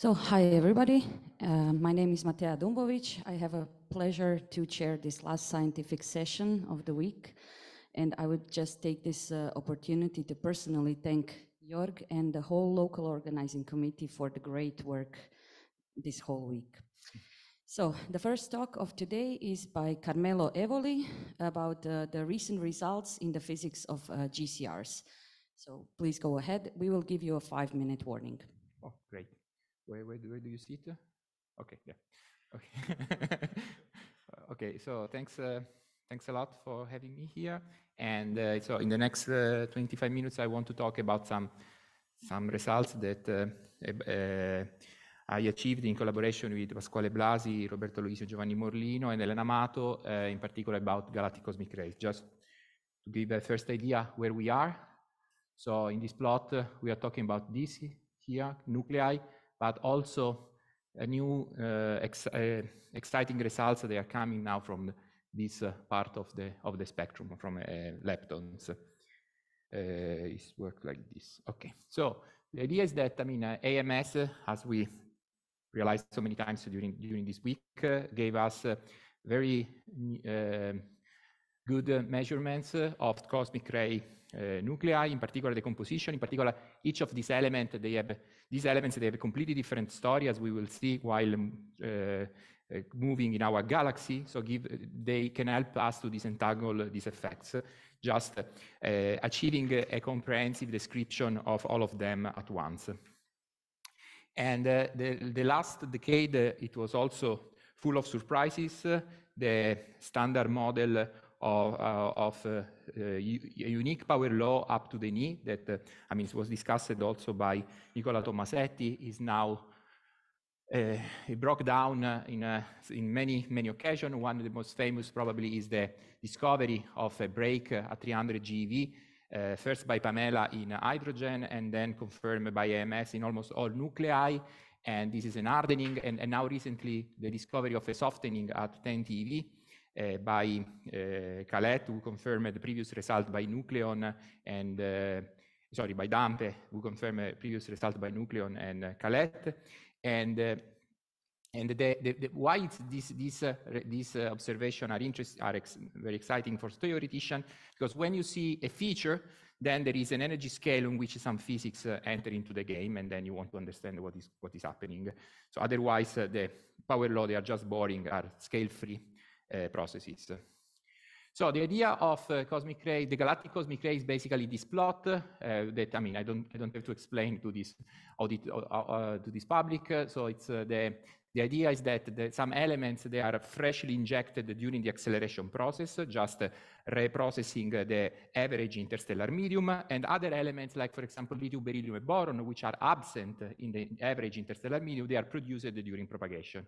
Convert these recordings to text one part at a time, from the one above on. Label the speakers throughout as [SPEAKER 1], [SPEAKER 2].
[SPEAKER 1] So hi everybody, uh, my name is Matea Dumbovic. I have a pleasure to chair this last scientific session of the week. And I would just take this uh, opportunity to personally thank Jorg and the whole local organizing committee for the great work this whole week. So the first talk of today is by Carmelo Evoli about uh, the recent results in the physics of uh, GCRs. So please go ahead. We will give you a five minute warning. Oh, great. Where, where, where do you sit? Okay, yeah. Okay. Uh, okay, so thanks. Uh, thanks a lot for having me here. And uh, so in the next uh, 25 minutes, I want to talk about some some results that uh, uh I achieved in collaboration with Pasquale Blasi, Roberto Luisio, Giovanni Morlino, and Elena Mato, uh, in particular about galactic cosmic rays. Just to give a first idea where we are. So in this plot, we are talking about this here, nuclei, but also a new uh, ex uh, exciting results that are coming now from this uh, part of the of the spectrum from leptons. it's worked like this. Okay, so the idea is that I mean AMS, as we realized so many times during during this week, gave us very good measurements of cosmic ray Eh, nuclei, in particular the composition, in particular each of these elements, they have, these elements, they have a completely different story as we will see while eh, eh, moving in our galaxy. So give, they can help us to disentangle these effects, just achieving a comprehensive description of all of them at once. And uh, the, the, last decade, uh, it was also full of surprises. Uh, the standard model of, uh, of a uh, uh, unique power law up to the knee that, I mean, it was discussed also by Nicola Tomasetti, is now uh, it broke down uh, in, uh, in, many, many occasions. One of the most famous probably is the discovery of a break at 300 GeV, first by Pamela in hydrogen and then confirmed by AMS in almost all nuclei. And this is an hardening. And, and now recently, the discovery of a softening at 10 TeV uh, by uh, eh, Calette, who confirmed the previous result by Nucleon, and uh, sorry, by Dampe, who confirmed a previous result by Nucleon and uh, Calette. And, and the, the, the, why it's this, this, uh, this uh, observation are, interest, are ex very exciting for theoretician, because when you see a feature, then there is an energy scale on which some physics uh, enter into the game, and then you want to understand what is what is happening. So otherwise, uh, the power law they are just boring, are scale free, Eh, processes. So the idea of uh, cosmic ray, the galactic cosmic ray is basically this plot uh, that, I mean, I don't, I don't have to explain to this audit, uh, uh to this public. so it's uh, the, the idea is that the, some elements, they are freshly injected during the acceleration process, just reprocessing the average interstellar medium and other elements like, for example, lithium, beryllium, and boron, which are absent in the average interstellar medium, they are produced during propagation.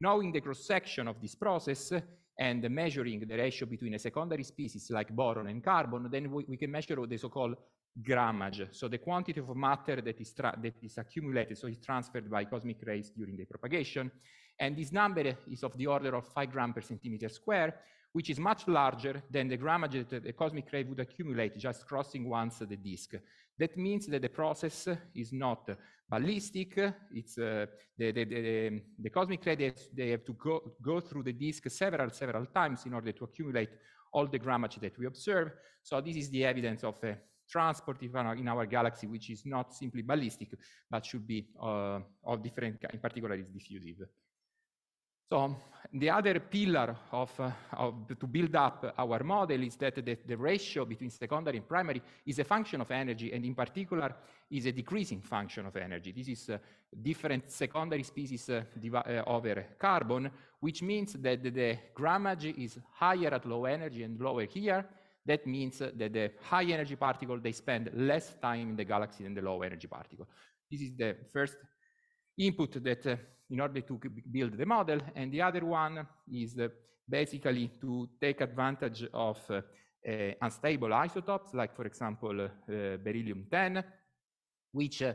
[SPEAKER 1] Knowing the cross-section of this process, and measuring the ratio between a secondary species like boron and carbon, then we, we can measure the so-called grammage, so the quantity of matter that is, that is accumulated, so it's transferred by cosmic rays during the propagation. And this number is of the order of 5 gram per centimeter square, which is much larger than the gramage that the cosmic ray would accumulate just crossing once the disk. That means that the process is not ballistic. It's uh, the, the, the, the, cosmic ray, they have to go, go through the disk several, several times in order to accumulate all the gramage that we observe. So this is the evidence of a transport in our galaxy, which is not simply ballistic, but should be uh, of different, in particular, is diffusive. So the other pillar of, to build up our model is that the, ratio between secondary and primary is a function of energy, and in particular is a decreasing function of energy. This is uh, different secondary species uh, uh, over carbon, which means that the grammage is higher at low energy and lower here. That means that the high energy particle, they spend less time in the galaxy than the low energy particle. This is the first input that uh, in order to build the model, and the other one is uh, basically to take advantage of uh, unstable isotopes, like for example uh, beryllium-10, which uh,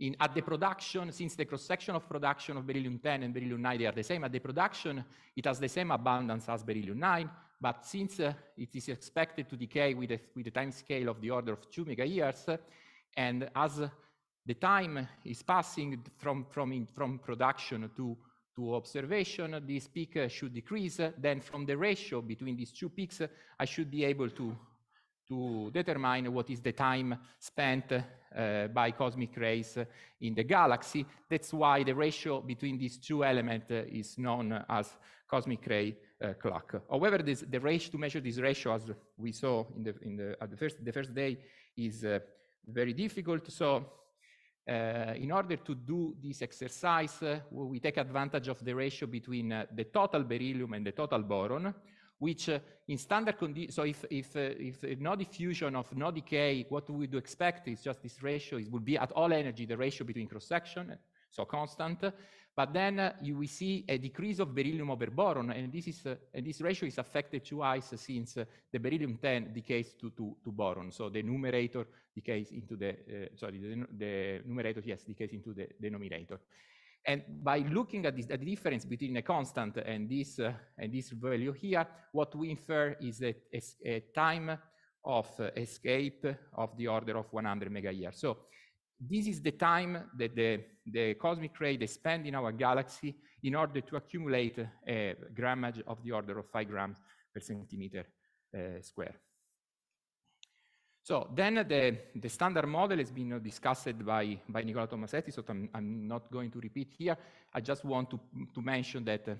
[SPEAKER 1] in, at the production, since the cross-section of production of beryllium-10 and beryllium-9, are the same, at the production, it has the same abundance as beryllium-9, but since uh, it is expected to decay with, a, with the time scale of the order of two mega years, and as the time is passing from, from, in, from production to, to observation. This peak should decrease. Then from the ratio between these two peaks, I should be able to, to determine what is the time spent uh, by cosmic rays in the galaxy. That's why the ratio between these two elements uh, is known as cosmic ray uh, clock. However, this, the ratio to measure this ratio, as we saw in the, in the, at the first, the first day, is uh, very difficult. So uh, in order to do this exercise, uh, we take advantage of the ratio between uh, the total beryllium and the total boron, which uh, in standard conditions, so if, uh, if, if no diffusion of no decay, what we do expect is just this ratio, it will be at all energy, the ratio between cross-section, so constant, but then uh, you, will see a decrease of beryllium over boron, and this, is, uh, and this ratio is affected twice since uh, the beryllium 10 decays to, to, to, boron. So the numerator decays into the, uh, sorry, the, the, numerator, yes, decays into the denominator. And by looking at this, the difference between a constant and this, uh, and this value here, what we infer is a, a, a time of uh, escape of the order of 100 mega years. So this is the time that the, the cosmic ray they spend in our galaxy in order to accumulate a grammage of the order of 5 grams per centimeter uh, square. So then the, the standard model has been discussed by, by Nicola Tomasetti, so I'm, I'm not going to repeat here. I just want to, to mention that uh,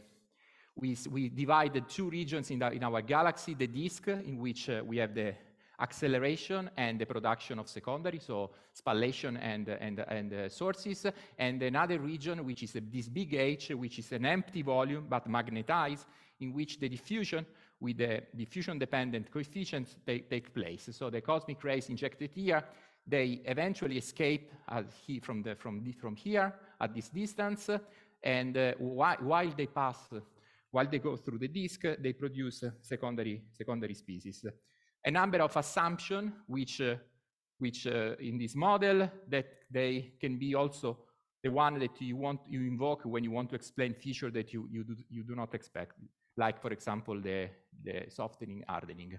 [SPEAKER 1] we, we divided two regions in, the, in our galaxy, the disk in which uh, we have the acceleration and the production of secondary, so spallation and, and, and uh, sources, and another region, which is this big H, which is an empty volume, but magnetized, in which the diffusion with the diffusion-dependent coefficients take, take place. So the cosmic rays injected here they eventually escape uh, he, from, the, from, the, from, here at this distance, and uh, while they pass, while they go through the disk, they produce secondary, secondary species a number of assumptions which, uh, which uh, in this model that they can be also the one that you want you invoke when you want to explain feature that you, you, do, you do not expect, like for example, the, the softening hardening.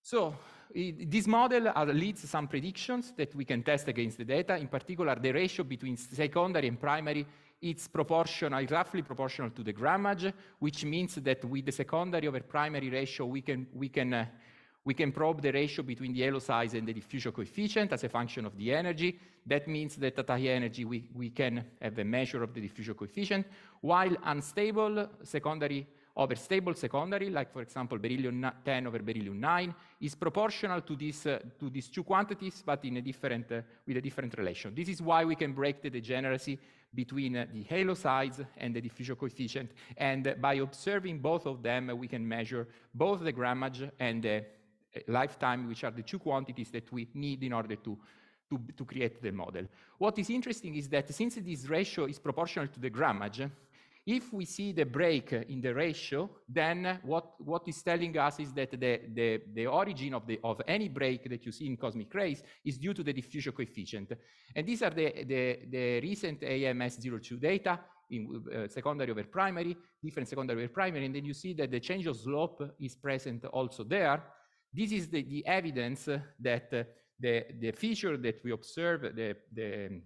[SPEAKER 1] So this model leads some predictions that we can test against the data, in particular the ratio between secondary and primary it's proportional, roughly proportional to the grammage, which means that with the secondary over primary ratio, we can, we can uh, we can probe the ratio between the halo size and the diffusion coefficient as a function of the energy. That means that at high energy, we, we can have a measure of the diffusion coefficient, while unstable secondary over stable secondary, like for example beryllium 10 over beryllium 9, is proportional to, this, uh, to these two quantities, but in a different, uh, with a different relation. This is why we can break the degeneracy between uh, the halo size and the diffusion coefficient. And by observing both of them, we can measure both the grammage and the Eh, lifetime, which are the two quantities that we need in order to, to, to create the model. What is interesting is that since this ratio is proportional to the grammage, if we see the break in the ratio, then what, what is telling us is that the, the, the origin of, the, of any break that you see in cosmic rays is due to the diffusion coefficient. And these are the, the, the recent AMS02 data in uh, secondary over primary, different secondary over primary, and then you see that the change of slope is present also there. This is the, the evidence that the, the feature that we observe, the, the,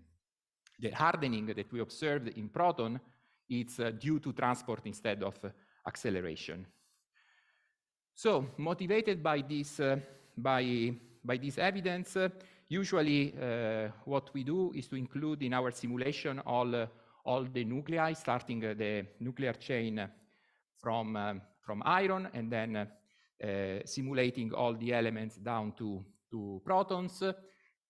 [SPEAKER 1] the hardening that we observed in proton, it's uh, due to transport instead of acceleration. So motivated by this, uh, by, by this evidence, uh, usually uh, what we do is to include in our simulation all, uh, all the nuclei, starting uh, the nuclear chain from, um, from iron and then Eh, simulating all the elements down to, to protons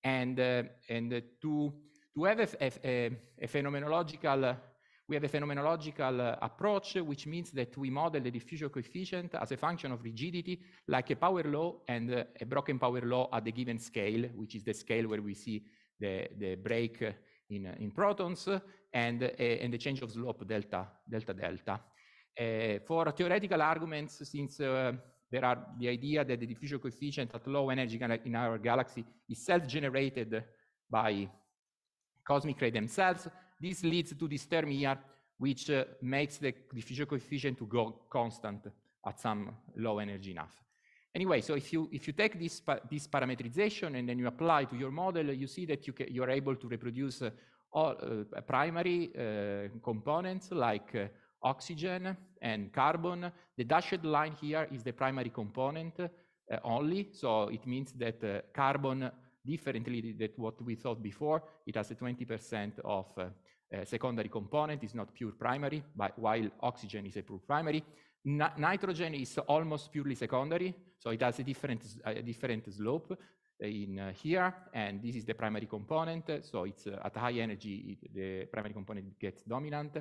[SPEAKER 1] and, eh, and to, to have a, a, a phenomenological we have a phenomenological uh, approach, which means that we model the diffusion coefficient as a function of rigidity, like a power law and uh, a broken power law at the given scale, which is the scale where we see the, the break in, in protons and, uh, and the change of slope delta, delta, delta. for theoretical arguments, since there are the idea that the diffusion coefficient at low energy in our galaxy is self-generated by cosmic rays themselves. This leads to this term here, which uh, makes the diffusion coefficient to go constant at some low energy enough. Anyway, so if you if you take this pa this parametrization and then you apply to your model, you see that you you are able to reproduce uh, all uh, primary uh, components like uh, oxygen, and carbon. The dashed line here is the primary component uh, only, so it means that uh, carbon, differently than what we thought before, it has a 20% of uh, secondary component, is not pure primary, but while oxygen is a pure primary. nitrogen is almost purely secondary, so it has a different, a different slope in uh, here, and this is the primary component. So it's uh, at high energy, it, the primary component gets dominant.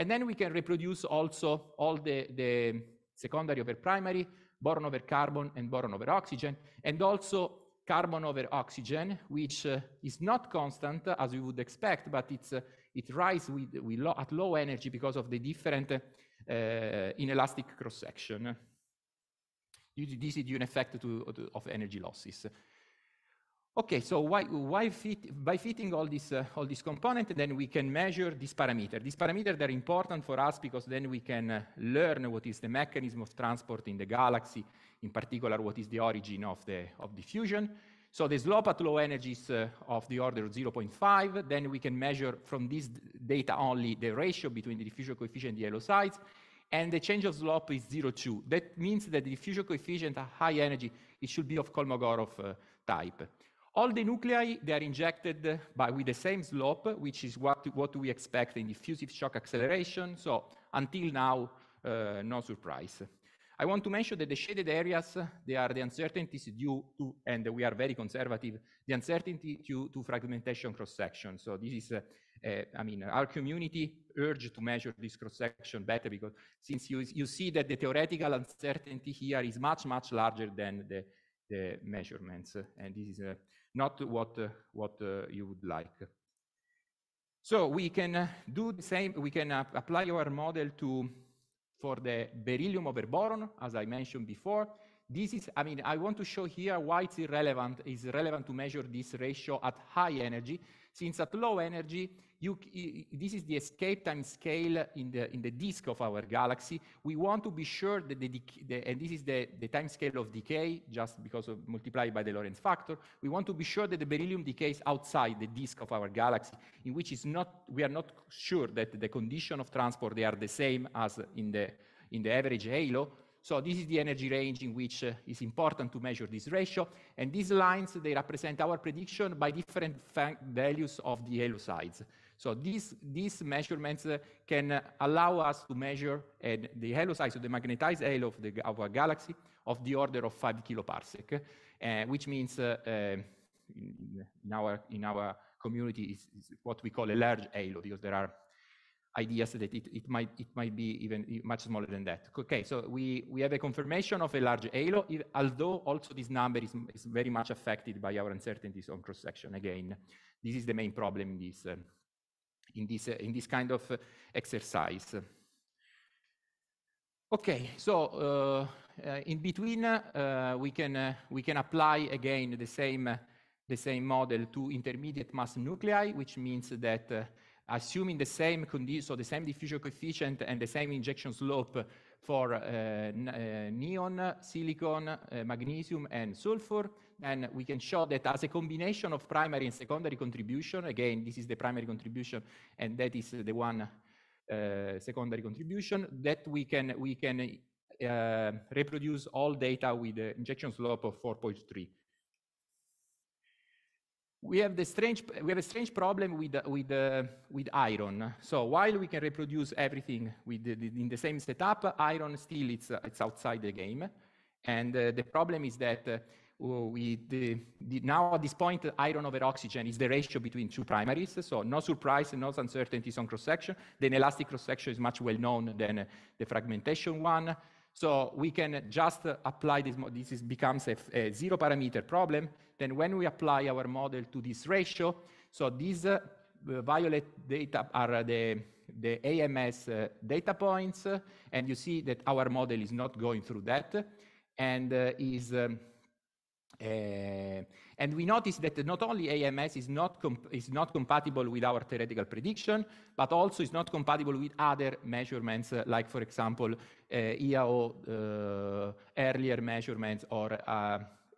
[SPEAKER 1] And then we can reproduce also all the, the secondary over primary, boron over carbon and boron over oxygen, and also carbon over oxygen, which uh, is not constant uh, as we would expect, but it's, uh, it rises with, with at low energy because of the different uh, uh inelastic cross-section. This is due an effect to, to, of energy losses. Okay, so why, why fit, by fitting all this, uh, all this component, then we can measure this parameter. These parameters are important for us because then we can uh, learn what is the mechanism of transport in the galaxy, in particular, what is the origin of the, of diffusion. So the slope at low energies uh, of the order of 0.5, then we can measure from this data only the ratio between the diffusion coefficient and the yellow size, and the change of slope is 0.2. That means that the diffusion coefficient at high energy, it should be of Kolmogorov uh, type. All the nuclei, they are injected by, with the same slope, which is what, what we expect in diffusive shock acceleration. So until now, uh, no surprise. I want to mention that the shaded areas, they are the uncertainties due to, and we are very conservative, the uncertainty due to fragmentation cross-section. So this is, uh, uh, I mean, our community urged to measure this cross-section better because since you, you see that the theoretical uncertainty here is much, much larger than the, the measurements. And this is a, not what, uh, what uh, you would like. So we can uh, do the same, we can apply our model to for the beryllium over boron, as I mentioned before. This is, I mean, I want to show here why it's irrelevant, it's relevant to measure this ratio at high energy, since at low energy, you, this is the escape time scale in the, in the disk of our galaxy. We want to be sure that the, the and this is the, the time scale of decay, just because of multiplied by the Lorentz factor. We want to be sure that the beryllium decays outside the disk of our galaxy, in which is not, we are not sure that the condition of transport, they are the same as in the, in the average halo, so this is the energy range in which uh, it's important to measure this ratio. And these lines, they represent our prediction by different values of the halo size. So these, these measurements uh, can allow us to measure uh, the halo size, so the magnetized halo of, the, of our galaxy of the order of five kiloparsec, uh, which means uh, um, in, in, our, in our community is, is what we call a large halo because there are ideas that it, it might it might be even much smaller than that. Okay, so we, we have a confirmation of a large halo, although also this number is, is very much affected by our uncertainties on cross-section. Again, this is the main problem in this, uh, in this, uh, in this kind of exercise. Okay, so uh, uh, in between uh, we can uh, we can apply again the same the same model to intermediate mass nuclei, which means that uh, assuming the same condition, so the same diffusion coefficient and the same injection slope for uh, uh, neon, silicon, uh, magnesium, and sulfur. then we can show that as a combination of primary and secondary contribution, again, this is the primary contribution, and that is the one uh, secondary contribution, that we can, we can uh, reproduce all data with the injection slope of 4.3 we have the strange we have a strange problem with with uh, with iron. So while we can reproduce everything with the, in the same setup, iron still it's uh, it's outside the game, and uh, the problem is that. Uh, we the, the, now at this point iron over oxygen is the ratio between two primaries so no surprise no uncertainties on cross section the elastic cross section is much well known than uh, the fragmentation one so we can just apply this this is, becomes a, a zero parameter problem then when we apply our model to this ratio, so these uh, violet data are uh, the, the AMS uh, data points, uh, and you see that our model is not going through that, and uh, is um, uh, and we notice that not only AMS is not, is not compatible with our theoretical prediction, but also is not compatible with other measurements, uh, like, for example, uh, uh earlier measurements or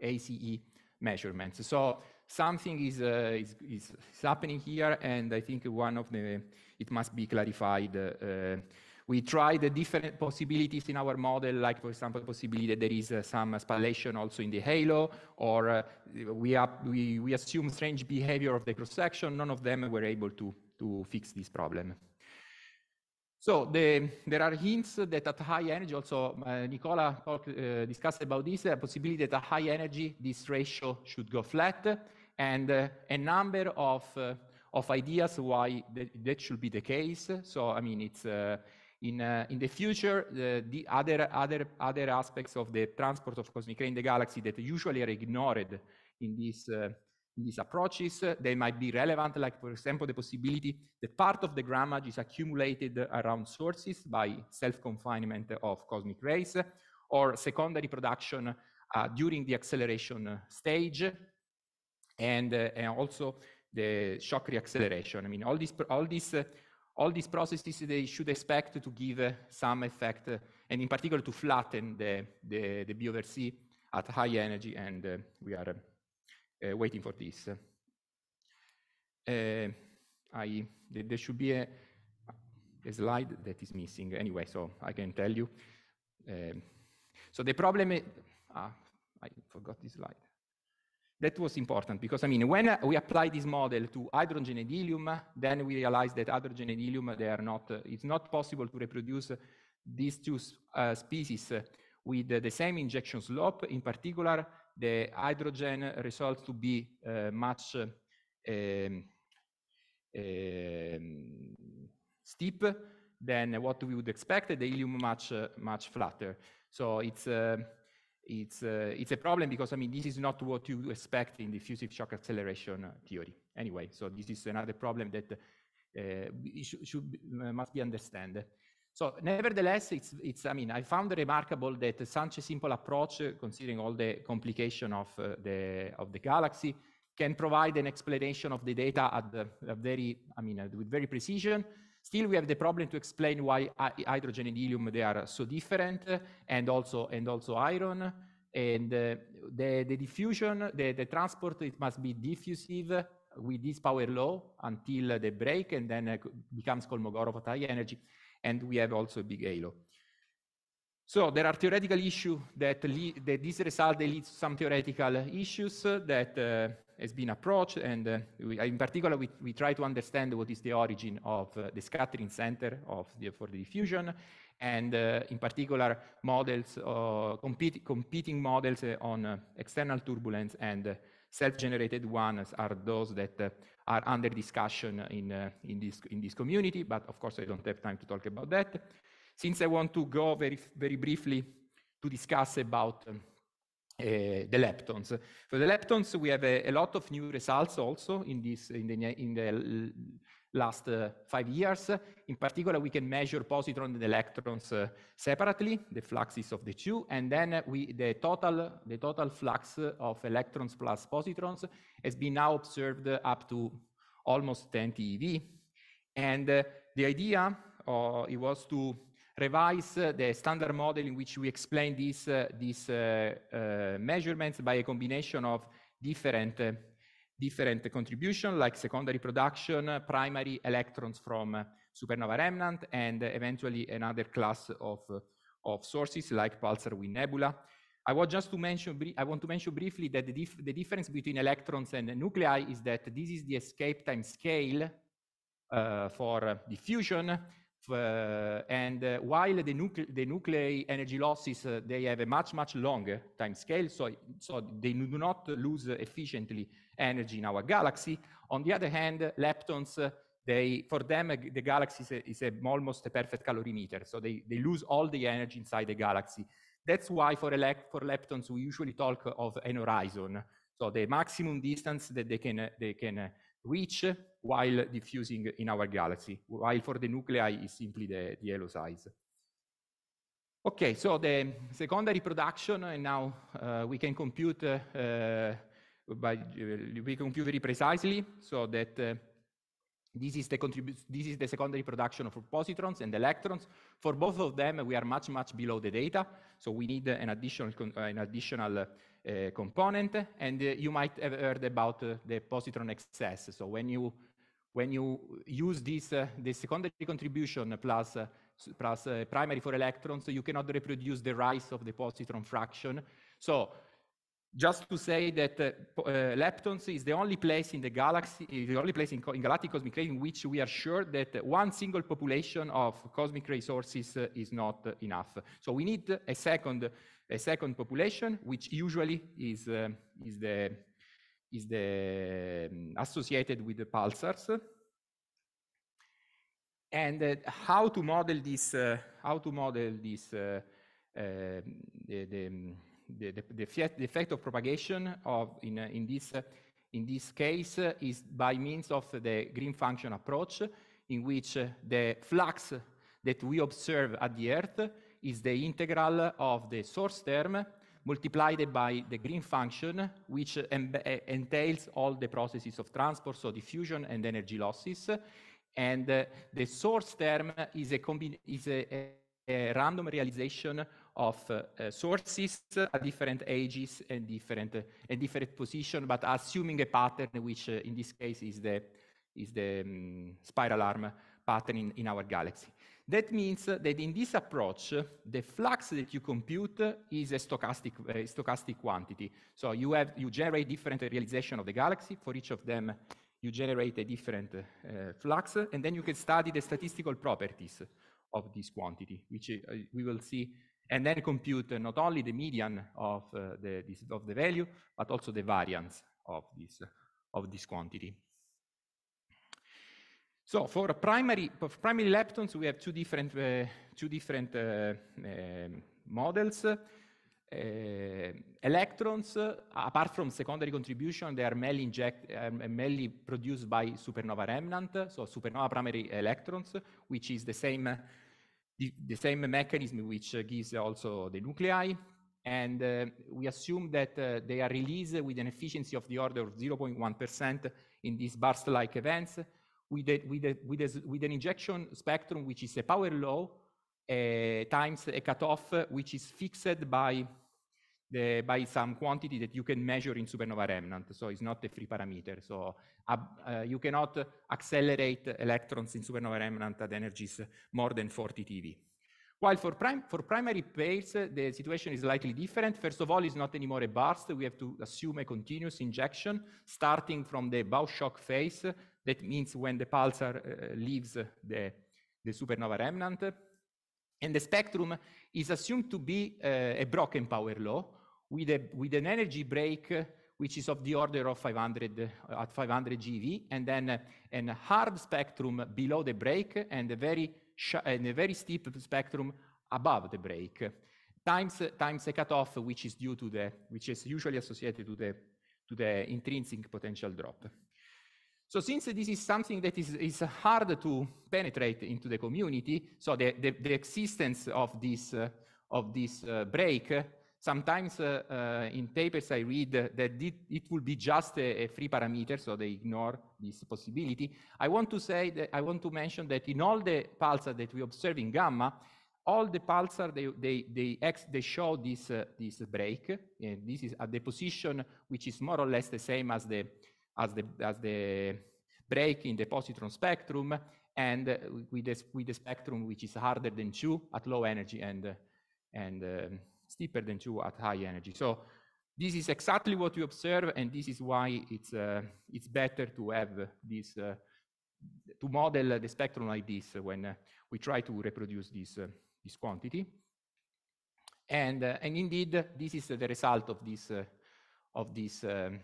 [SPEAKER 1] ACE measurements. So something is, uh, is, is, is, happening here, and I think one of the, it must be clarified. Uh, we try the different possibilities in our model, like for example, possibility that there is uh, some spallation also in the halo, or uh, we, we, we assume strange behavior of the cross-section. None of them were able to, to fix this problem. So the, there are hints that at high energy, also uh, Nicola talk, uh, discussed about this, the possibility that at high energy, this ratio should go flat, and uh, a number of, uh, of ideas why th that should be the case. So, I mean, it's uh, in, uh, in the future, the other, other, other aspects of the transport of cosmic ray in the galaxy that usually are ignored in this these approaches. They might be relevant, like for example, the possibility that part of the grammage is accumulated around sources by self-confinement of cosmic rays or secondary production uh, during the acceleration stage and, uh, and also the shock reacceleration. I mean, all these, all these, uh, all these processes, they should expect to give uh, some effect uh, and in particular to flatten the, the, the BOVC at high energy and uh, we are Eh, waiting for this. Eh, I, there should be a, a, slide that is missing anyway, so I can tell you. Um, so the problem is, ah, I forgot this slide. That was important because I mean, when we apply this model to hydrogen and helium, then we realize that hydrogen and helium, they are not, uh, it's not possible to reproduce these two uh, species with the same injection slope. In particular, the hydrogen results to be eh, much ehm, ehm, steep than what we would expect, the helium much, much flatter. So it's, eh, it's, eh, it's a problem because, I mean, this is not what you expect in diffusive shock acceleration theory. Anyway, so this is another problem that uh, should, should, must be understood. So nevertheless, it's, it's, I mean, I found remarkable that such a simple approach, uh, considering all the complication of uh, the, of the galaxy, can provide an explanation of the data at the, a very, I mean, uh, with very precision. Still, we have the problem to explain why hydrogen and helium, they are so different, and also, and also iron. And uh, the, the diffusion, the, the transport, it must be diffusive with this power law until the break, and then uh, becomes Kolmogorov high energy and we have also a big halo. So there are theoretical issues that, that, this result leads to some theoretical issues that uh, has been approached, and uh, we, in particular, we, we, try to understand what is the origin of uh, the scattering center of the, for the diffusion, and uh, in particular, models, uh, compete, competing models on uh, external turbulence and self-generated ones are those that are under discussion in, uh, in, this, in this community, but of course I don't have time to talk about that. Since I want to go very, very briefly to discuss about um, uh, the leptons. For the leptons, we have a, a, lot of new results also in this in the in the last uh, five years. In particular, we can measure positron and electrons uh, separately, the fluxes of the two, and then we, the, total, the total flux of electrons plus positrons has been now observed up to almost 10 TeV. And uh, the idea uh, it was to revise uh, the standard model in which we explain these, uh, these measurements by a combination of different different contribution like secondary production, primary electrons from supernova remnant, and eventually another class of, of sources like pulsar wind nebula. I want just to mention, I want to mention briefly that the, dif the difference between electrons and nuclei is that this is the escape time scale uh, for diffusion, uh, and uh, while the, nucle the nuclear energy losses, uh, they have a much, much longer time scale, so, so they do not lose efficiently energy in our galaxy. On the other hand, leptons, they, for them, the galaxy is, a, is a, almost a perfect calorimeter, so they, they lose all the energy inside the galaxy. That's why for, for leptons, we usually talk of an horizon, so the maximum distance that they can, they can reach while diffusing in our galaxy, while for the nuclei is simply the, the halo size. Okay, so the secondary production, and now uh, we can compute uh, by, uh, we compute very precisely, so that uh, this is the this is the secondary production of positrons and electrons. For both of them, we are much much below the data, so we need an additional an additional uh, component. And uh, you might have heard about uh, the positron excess. So when you when you use this, uh, the secondary contribution plus, uh, plus uh, primary for electrons, you cannot reproduce the rise of the positron fraction. So just to say that uh, leptons is the only place in the galaxy, the only place in, in galactic cosmic rays in which we are sure that one single population of cosmic ray sources is not enough. So we need a second a second population, which usually is, uh, is, the, is the, um, associated with the pulsars. And uh, how to model this, uh, how to model this, uh, um, um, the, the, the, the, effect of propagation of in, uh, in this uh, in this case uh, is by means of the green function approach in which uh, the flux that we observe at the earth is the integral of the source term multiplied by the green function, which eh, entails all the processes of transport, so diffusion and energy losses. And uh, the source term is a, is a, a random realization of uh, uh, sources at different ages and different and different position, but assuming a pattern, which in this case is the is the um, spiral arm pattern in, in our galaxy. That means that in this approach, the flux that you compute is a stochastic, stochastic quantity. So you, have, you generate different realization of the galaxy. For each of them, you generate a different uh, flux, and then you can study the statistical properties of this quantity, which uh, we will see, and then compute not only the median of, uh, the, this, of the value, but also the variance of this, of this quantity. So for primary, for primary leptons, we have two different, uh, two different uh, um, models. Uh, electrons, uh, apart from secondary contribution, they are mainly, inject, um, mainly produced by supernova remnant, so supernova primary electrons, which is the same the, same mechanism which gives also the nuclei. And uh, we assume that uh, they are released with an efficiency of the order of 0.1% in these burst-like events with, a, with, a, with, a, with an injection spectrum which is a power law uh, times a cutoff which is fixed by the, by some quantity that you can measure in supernova remnant. So it's not a free parameter. So uh, uh, you cannot accelerate electrons in supernova remnant at energies more than 40 TV. While for, prim for primary pairs, the situation is slightly different. First of all, it's not anymore a burst. We have to assume a continuous injection starting from the bow shock phase that means when the pulsar uh, leaves the, the supernova remnant. And the spectrum is assumed to be uh, a broken power law with, a, with an energy break which is of the order of 500 uh, at 500 GeV, and then uh, an hard spectrum below the break and a very and a very steep spectrum above the break, times uh, times a cutoff which is due to the which is usually associated to the to the intrinsic potential drop. So since this is something that is, is hard to penetrate into the community, so the, the, the existence of this, uh, of this uh, break, sometimes uh, uh, in papers I read that it, it will be just a, a, free parameter, so they ignore this possibility. I want to say that I want to mention that in all the pulsar that we observe in gamma, all the pulsar they they they, ex, they show this uh, this break. And this is at the position which is more or less the same as the as the as the break in the positron spectrum and with the, with the spectrum which is harder than 2 at low energy and and um, steeper than 2 at high energy. So this is exactly what we observe and this is why it's uh, it's better to have this uh, to model the spectrum like this when uh, we try to reproduce this uh, this quantity. And uh, and indeed this is the result of this uh, of this um,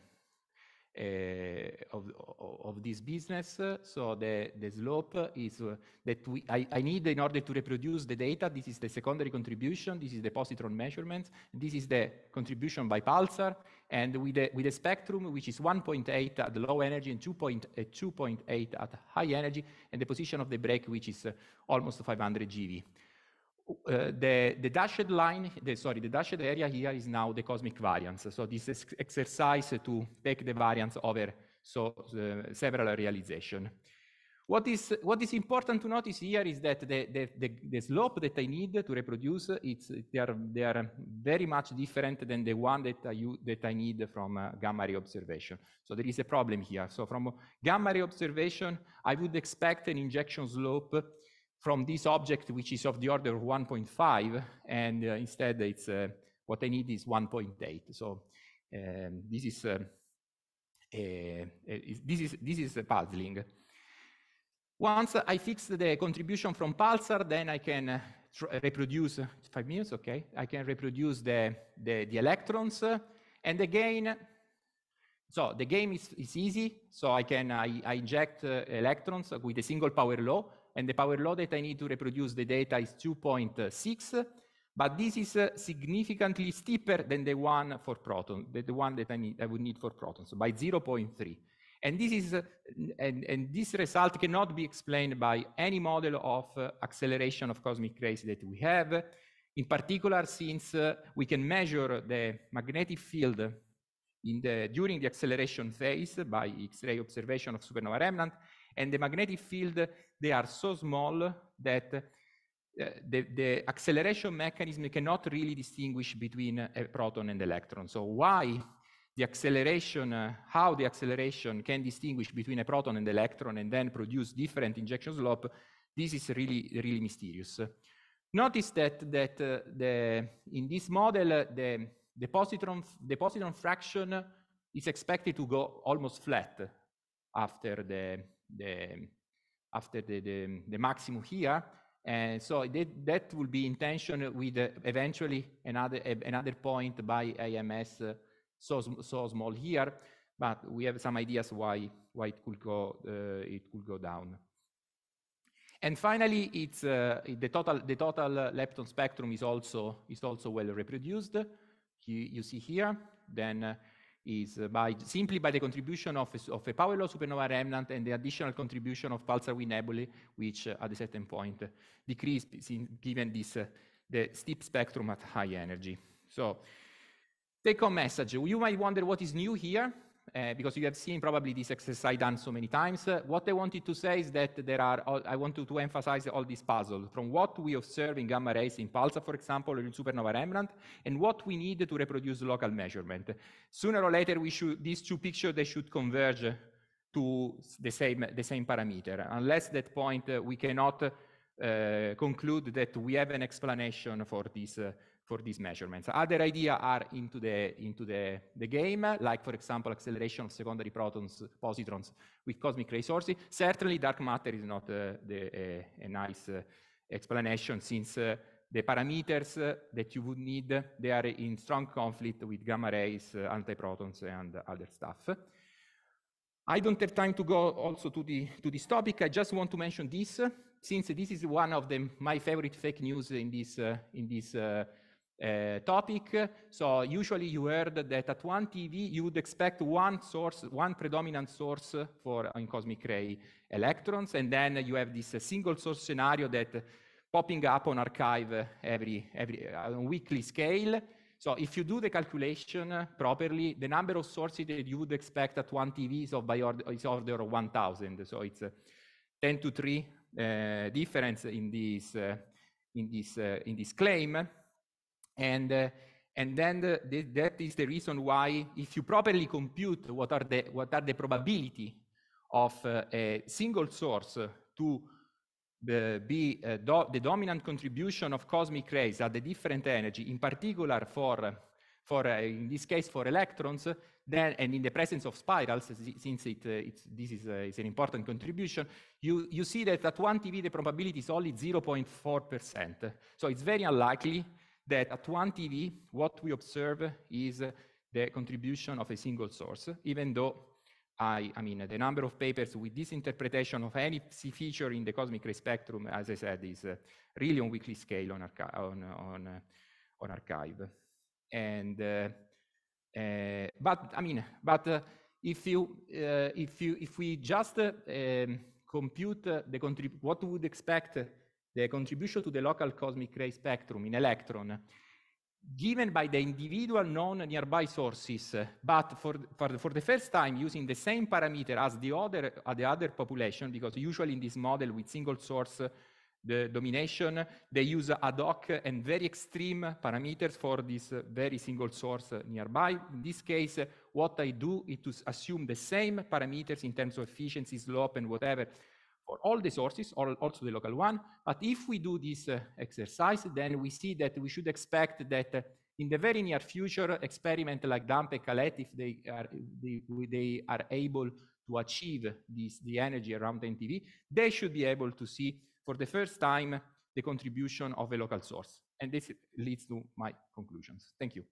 [SPEAKER 1] Eh, of, of this business. So the, the slope is uh, that we, I, I need in order to reproduce the data. This is the secondary contribution. This is the positron measurements. This is the contribution by pulsar. And with the, with a spectrum, which is 1.8 at low energy and 2.8 uh, at high energy, and the position of the break, which is uh, almost 500 GV. Uh, the, the, dashed line, the, sorry, the dashed area here is now the cosmic variance. So this is exercise to take the variance over so uh, several realization. What is what is important to notice here is that the the, the, the slope that I need to reproduce it's they are they are very much different than the one that I that I need from uh, gamma ray observation. So there is a problem here. So from gamma ray observation, I would expect an injection slope from this object, which is of the order of 1.5, and uh, instead it's uh, what I need is 1.8. So um, this is uh, a, a, this is this is puzzling. Once I fix the contribution from Pulsar, then I can uh, reproduce five minutes. Okay, I can reproduce the the, the electrons, and again. So the game is, is easy. So I can I, I inject uh, electrons with a single power law and the power law that I need to reproduce the data is 2.6, but this is uh, significantly steeper than the one for proton, the, the one that I, need, I would need for protons, so by 0.3. And this is, uh, and, and, this result cannot be explained by any model of uh, acceleration of cosmic rays that we have. In particular, since uh, we can measure the magnetic field in the, during the acceleration phase by X-ray observation of supernova remnant, and the magnetic field they are so small that uh, the, the, acceleration mechanism cannot really distinguish between a proton and electron. So why the acceleration, uh, how the acceleration can distinguish between a proton and electron and then produce different injection slope, this is really, really mysterious. Notice that, that uh, the, in this model, the, the, positron, the positron fraction is expected to go almost flat after the, the, after the, the, the maximum here. And so that that will be intention with uh, eventually another another point by AMS uh, so so small here, but we have some ideas why why it could go uh, it could go down. And finally, it's uh, the total the total lepton spectrum is also is also well reproduced. You, you see here then is by simply by the contribution of a, of a power law supernova remnant and the additional contribution of pulsar wind nebulae, which uh, at a certain point uh, decrease given this uh, the steep spectrum at high energy. So take home message. You might wonder what is new here uh, because you have seen probably this exercise done so many times. Uh, what I wanted to say is that there are, all, I want to, to, emphasize all this puzzle from what we observe in gamma rays in PULSA, for example, or in supernova remnant, and what we need to reproduce local measurement. Sooner or later, we should, these two pictures, they should converge to the same, the same parameter. Unless that point, uh, we cannot uh, conclude that we have an explanation for this uh, for these measurements. Other idea are into the into the, the game, like for example acceleration of secondary protons, positrons with cosmic ray sources. Certainly, dark matter is not uh, the, uh, a nice uh, explanation since uh, the parameters uh, that you would need they are in strong conflict with gamma rays, uh, antiprotons, and other stuff. I don't have time to go also to the to this topic. I just want to mention this since this is one of the my favorite fake news in this in this. Eh, topic. So usually you heard that at one TV you would expect one source, one predominant source for uh, in cosmic ray electrons, and then you have this uh, single source scenario that popping up on archive uh, every every on weekly scale. So if you do the calculation properly, the number of sources that you would expect at one TV is of by order is order of 1,000. So it's 10 to 3 uh, difference in this uh, in this in this claim. And, uh, and then the, the, that is the reason why if you properly compute what are the, what are the probability of uh, a single source to uh, be uh, do, the dominant contribution of cosmic rays at the different energy, in particular for, for uh, in this case, for electrons, then, and in the presence of spirals, since it, uh, it's, this is, uh, is an important contribution, you, you see that at 1 TV the probability is only 0.4%. So it's very unlikely that at one TV, what we observe is the contribution of a single source, even though I, I mean, the number of papers with this interpretation of any feature in the cosmic ray spectrum, as I said, is uh, really on weekly scale on, archi on, on, uh, on archive. And, uh, uh but I mean, but uh, if you, uh, if you, if we just um, compute the contrib what would expect the contribution to the local cosmic ray spectrum in electron given by the individual non-nearby sources, but for, for the, for, the, first time using the same parameter as the other, uh, the other population, because usually in this model with single source uh, the domination, they use ad hoc and very extreme parameters for this uh, very single source nearby. In this case, what I do is to assume the same parameters in terms of efficiency, slope, and whatever for all the sources, or also the local one. But if we do this uh, exercise, then we see that we should expect that uh, in the very near future, experiment like DAMP and CALET, if they are, they, they are able to achieve this, the energy around NTV, they should be able to see for the first time the contribution of a local source. And this leads to my conclusions. Thank you.